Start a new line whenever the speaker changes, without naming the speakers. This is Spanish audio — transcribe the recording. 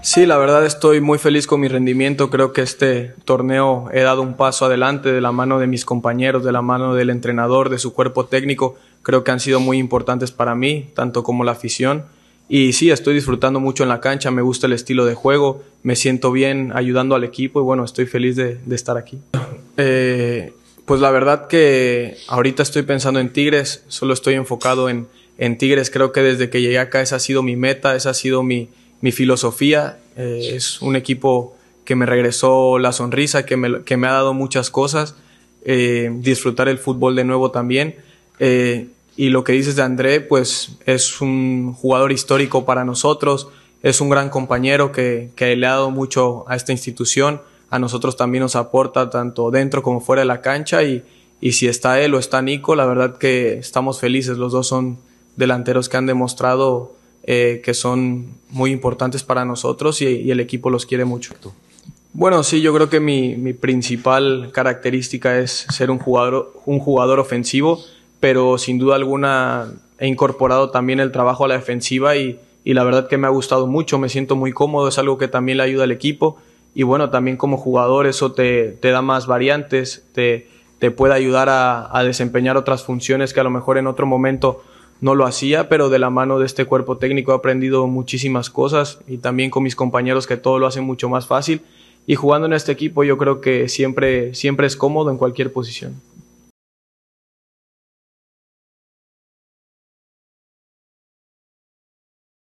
Sí, la verdad estoy muy feliz con mi rendimiento. Creo que este torneo he dado un paso adelante de la mano de mis compañeros, de la mano del entrenador, de su cuerpo técnico. Creo que han sido muy importantes para mí, tanto como la afición. Y sí, estoy disfrutando mucho en la cancha, me gusta el estilo de juego, me siento bien ayudando al equipo y bueno, estoy feliz de, estar aquí. Eh, pues la verdad que ahorita estoy pensando en Tigres, solo estoy enfocado en, en Tigres. Creo que desde que llegué acá esa ha sido mi meta, esa ha sido mi, mi filosofía. Eh, es un equipo que me regresó la sonrisa, que me, ha dado muchas cosas. Eh, disfrutar el fútbol de nuevo también. Eh, y lo que dices de André, pues es un jugador histórico para nosotros, es un gran compañero que, le ha dado mucho a esta institución, a nosotros también nos aporta tanto dentro como fuera de la cancha y, y si está él o está Nico, la verdad que estamos felices, los dos son delanteros que han demostrado eh, que son muy importantes para nosotros y, el equipo los quiere mucho. Bueno, sí, yo creo que mi, principal característica es ser un jugador, un jugador ofensivo, pero sin duda alguna he incorporado también el trabajo a la defensiva y, la verdad que me ha gustado mucho, me siento muy cómodo, es algo que también le ayuda al equipo y bueno, también como jugador eso te, te da más variantes, te, te puede ayudar a, a, desempeñar otras funciones que a lo mejor en otro momento no lo hacía, pero de la mano de este cuerpo técnico he aprendido muchísimas cosas y también con mis compañeros que todo lo hacen mucho más fácil. Y jugando en este equipo yo creo que siempre, siempre es cómodo en cualquier posición.